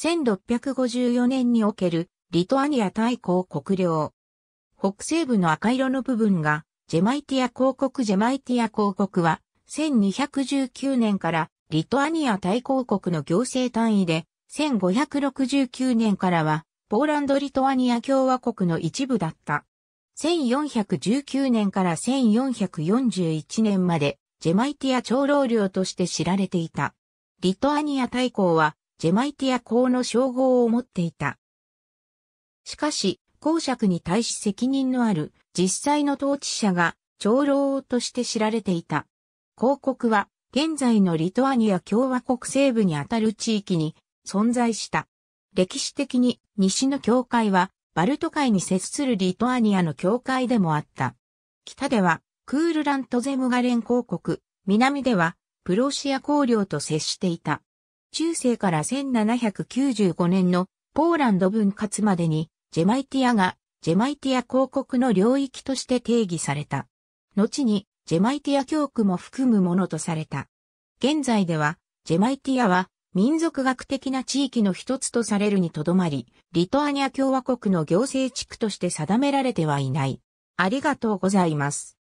1654年におけるリトアニア大公国領。北西部の赤色の部分がジェマイティア公国ジェマイティア公国は1219年からリトアニア大公国の行政単位で1569年からはポーランド・リトアニア共和国の一部だった。1419年から1441年までジェマイティア長老領として知られていた。リトアニア大公はジェマイティア公の称号を持っていた。しかし、公爵に対し責任のある実際の統治者が長老王として知られていた。公国は現在のリトアニア共和国西部にあたる地域に存在した。歴史的に西の教会はバルト海に接するリトアニアの教会でもあった。北ではクールラントゼムガレン公国、南ではプロシア公領と接していた。中世から1795年のポーランド分割までに、ジェマイティアが、ジェマイティア公国の領域として定義された。後に、ジェマイティア教区も含むものとされた。現在では、ジェマイティアは、民族学的な地域の一つとされるにとどまり、リトアニア共和国の行政地区として定められてはいない。ありがとうございます。